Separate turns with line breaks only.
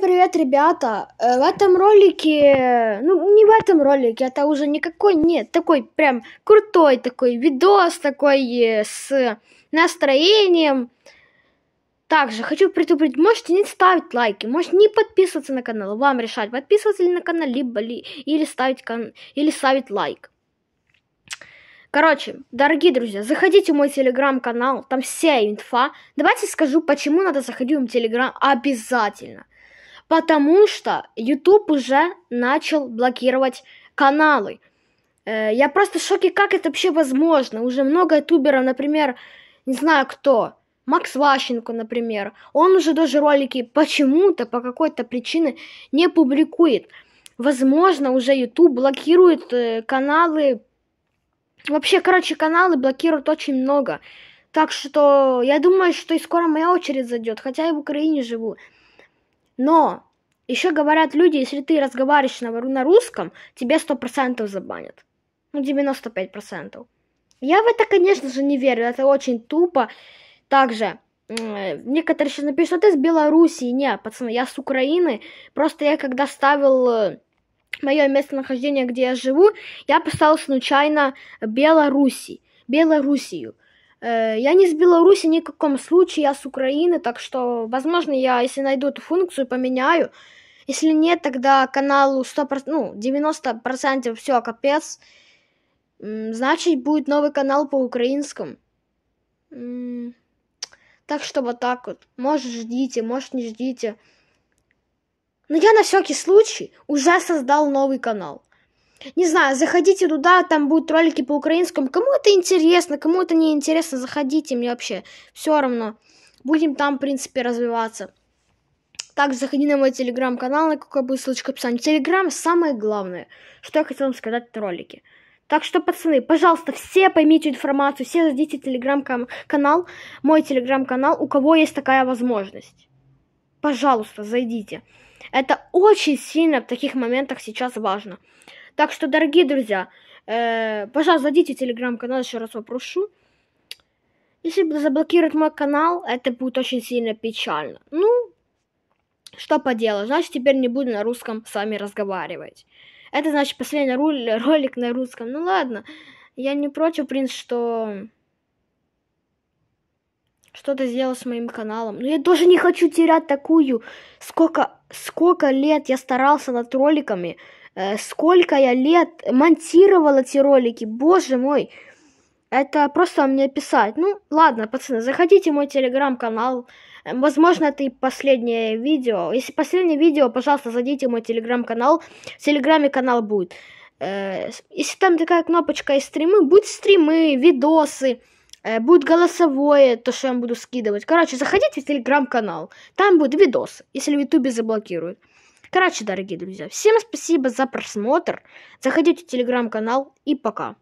привет, ребята! Э, в этом ролике, ну не в этом ролике, это уже никакой, нет, такой прям крутой такой видос, такой э, с настроением. Также хочу предупредить, можете не ставить лайки, можете не подписываться на канал, вам решать, подписываться ли на канал, либо ли, или ставить, кан, или ставить лайк. Короче, дорогие друзья, заходите в мой телеграм-канал, там вся инфа. Давайте скажу, почему надо заходить в телеграм обязательно потому что YouTube уже начал блокировать каналы. Э, я просто в шоке, как это вообще возможно. Уже много ютуберов, например, не знаю кто, Макс Ващенко, например, он уже даже ролики почему-то, по какой-то причине не публикует. Возможно, уже YouTube блокирует э, каналы. Вообще, короче, каналы блокируют очень много. Так что я думаю, что и скоро моя очередь зайдет, хотя я в Украине живу. Но еще говорят люди, если ты разговариваешь на, на русском, тебе сто процентов забанят. Ну, 95%. Я в это, конечно же, не верю. Это очень тупо. Также, некоторые сейчас напишут, а ты с Белоруссии. Не, пацаны, я с Украины. Просто я когда ставил э, мое местонахождение, где я живу, я поставил случайно Белоруссии. Белоруссию. Э, я не с Беларуси ни в каком случае, я с Украины, так что, возможно, я, если найду эту функцию, поменяю. Если нет, тогда каналу 100%, ну, 90% все, капец. Значит, будет новый канал по украинскому. Так что вот так вот. Может, ждите, может, не ждите. Но я на всякий случай уже создал новый канал не знаю, заходите туда, там будут ролики по украинскому. Кому это интересно, кому это не интересно, заходите, мне вообще все равно. Будем там, в принципе, развиваться. Так, заходи на мой телеграм-канал, на какой будет ссылочка в описании. Телеграм самое главное, что я хотел вам сказать в ролике. Так что, пацаны, пожалуйста, все поймите информацию, все зайдите в телеграм-канал, мой телеграм-канал, у кого есть такая возможность. Пожалуйста, зайдите. Это очень сильно в таких моментах сейчас важно. Так что, дорогие друзья, э, пожалуйста, зайдите в телеграм-канал, еще раз попрошу. Если заблокируют мой канал, это будет очень сильно печально. Ну, что поделать, значит, теперь не буду на русском с вами разговаривать. Это значит последний ролик на русском. Ну ладно, я не против, принц, что что-то сделал с моим каналом. Но я тоже не хочу терять такую, сколько, сколько лет я старался над роликами. Э, сколько я лет монтировала эти ролики, боже мой. Это просто мне писать. Ну, ладно, пацаны, заходите в мой телеграм-канал. Э, возможно, это и последнее видео. Если последнее видео, пожалуйста, зайдите в мой телеграм-канал. В телеграме канал будет. Э, если там такая кнопочка и стримы, будут стримы, видосы, будет голосовое, то, что я вам буду скидывать. Короче, заходите в телеграм-канал. Там будут видосы, если в ютубе заблокируют. Короче, дорогие друзья, всем спасибо за просмотр. Заходите в телеграм-канал и пока.